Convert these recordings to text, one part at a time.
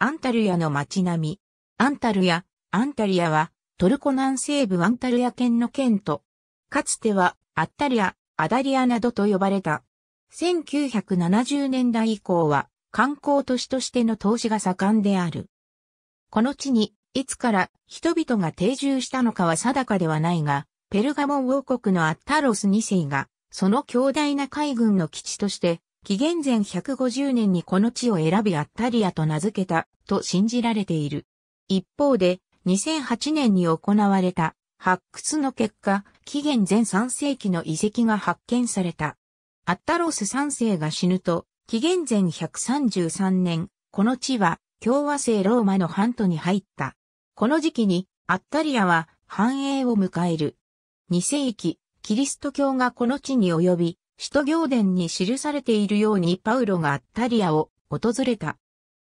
アンタルヤの街並み。アンタルヤ、アンタルヤは、トルコ南西部アンタルヤ県の県都。かつては、アッタリア、アダリアなどと呼ばれた。1970年代以降は、観光都市としての投資が盛んである。この地に、いつから人々が定住したのかは定かではないが、ペルガモン王国のアッタロス2世が、その強大な海軍の基地として、紀元前150年にこの地を選びアッタリアと名付けたと信じられている。一方で、2008年に行われた発掘の結果、紀元前3世紀の遺跡が発見された。アッタロス3世が死ぬと、紀元前133年、この地は共和制ローマの半島に入った。この時期にアッタリアは繁栄を迎える。2世紀、キリスト教がこの地に及び、使徒行伝に記されているようにパウロがアッタリアを訪れた。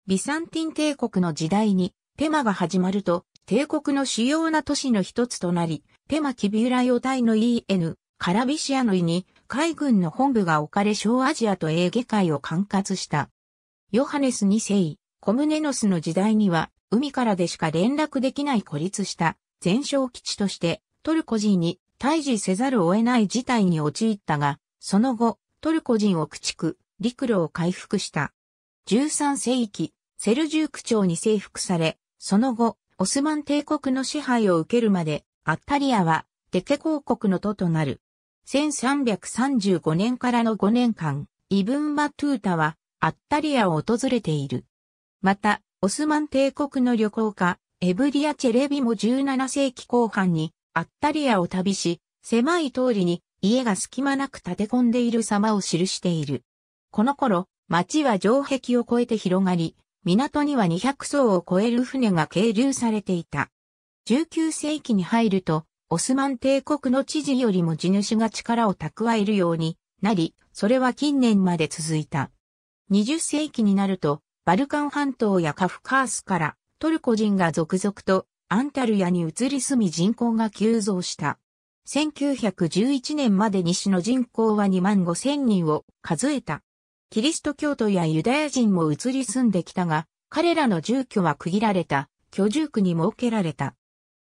ビサンティン帝国の時代にペマが始まると、帝国の主要な都市の一つとなり、ペマキビュラヨイの EN、カラビシアのイに海軍の本部が置かれ小アジアとエーゲ海を管轄した。ヨハネス2世、コムネノスの時代には、海からでしか連絡できない孤立した全焼基地として、トルコ人に退治せざるを得ない事態に陥ったが、その後、トルコ人を駆逐、陸路を回復した。13世紀、セルジューク朝に征服され、その後、オスマン帝国の支配を受けるまで、アッタリアは、デケ公国の都となる。1335年からの5年間、イブン・バトゥータは、アッタリアを訪れている。また、オスマン帝国の旅行家、エブリア・チェレビも17世紀後半に、アッタリアを旅し、狭い通りに家が隙間なく建て込んでいる様を記している。この頃、町は城壁を越えて広がり、港には200艘を超える船が係留されていた。19世紀に入ると、オスマン帝国の知事よりも地主が力を蓄えるようになり、それは近年まで続いた。20世紀になると、バルカン半島やカフカースからトルコ人が続々とアンタルヤに移り住み人口が急増した。1911年まで西の人口は2万5千人を数えた。キリスト教徒やユダヤ人も移り住んできたが、彼らの住居は区切られた、居住区に設けられた。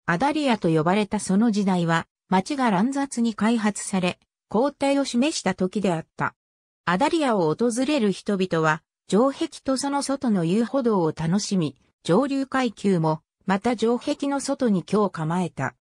アダリアと呼ばれたその時代は、町が乱雑に開発され、交代を示した時であった。アダリアを訪れる人々は、城壁とその外の遊歩道を楽しみ、上流階級も、また城壁の外に居を構えた。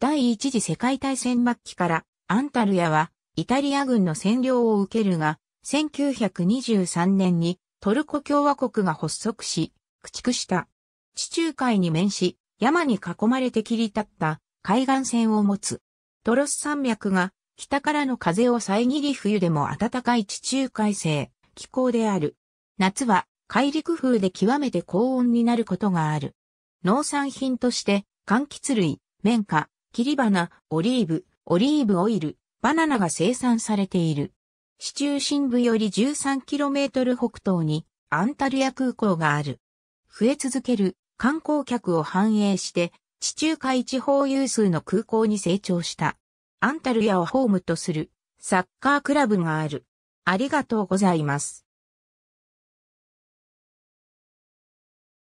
第一次世界大戦末期からアンタルヤはイタリア軍の占領を受けるが、1923年にトルコ共和国が発足し、駆逐した。地中海に面し、山に囲まれて切り立った海岸線を持つ。トロス山脈が北からの風を遮り冬でも暖かい地中海性気候である。夏は海陸風で極めて高温になることがある。農産品として柑橘類、綿花、切り花、オリーブ、オリーブオイル、バナナが生産されている。市中心部より 13km 北東にアンタルヤ空港がある。増え続ける観光客を反映して地中海地方有数の空港に成長した。アンタルヤをホームとするサッカークラブがある。ありがとうございます。